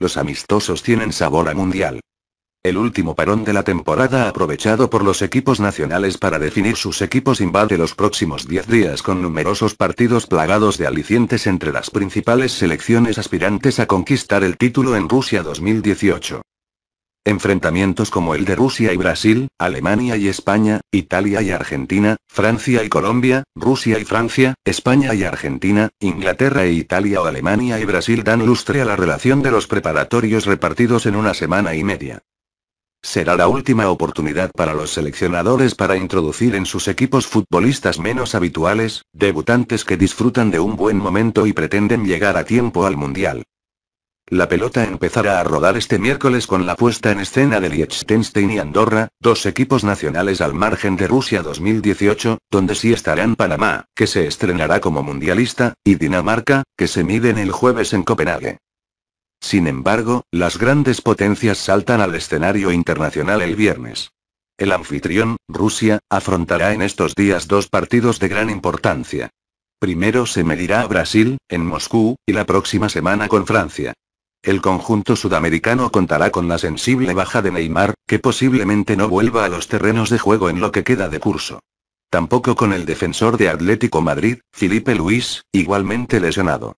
Los amistosos tienen sabor a mundial. El último parón de la temporada aprovechado por los equipos nacionales para definir sus equipos invade los próximos 10 días con numerosos partidos plagados de alicientes entre las principales selecciones aspirantes a conquistar el título en Rusia 2018. Enfrentamientos como el de Rusia y Brasil, Alemania y España, Italia y Argentina, Francia y Colombia, Rusia y Francia, España y Argentina, Inglaterra e Italia o Alemania y Brasil dan lustre a la relación de los preparatorios repartidos en una semana y media. Será la última oportunidad para los seleccionadores para introducir en sus equipos futbolistas menos habituales, debutantes que disfrutan de un buen momento y pretenden llegar a tiempo al Mundial. La pelota empezará a rodar este miércoles con la puesta en escena de Liechtenstein y Andorra, dos equipos nacionales al margen de Rusia 2018, donde sí estarán Panamá, que se estrenará como mundialista, y Dinamarca, que se miden el jueves en Copenhague. Sin embargo, las grandes potencias saltan al escenario internacional el viernes. El anfitrión, Rusia, afrontará en estos días dos partidos de gran importancia. Primero se medirá a Brasil, en Moscú, y la próxima semana con Francia. El conjunto sudamericano contará con la sensible baja de Neymar, que posiblemente no vuelva a los terrenos de juego en lo que queda de curso. Tampoco con el defensor de Atlético Madrid, Felipe Luis, igualmente lesionado.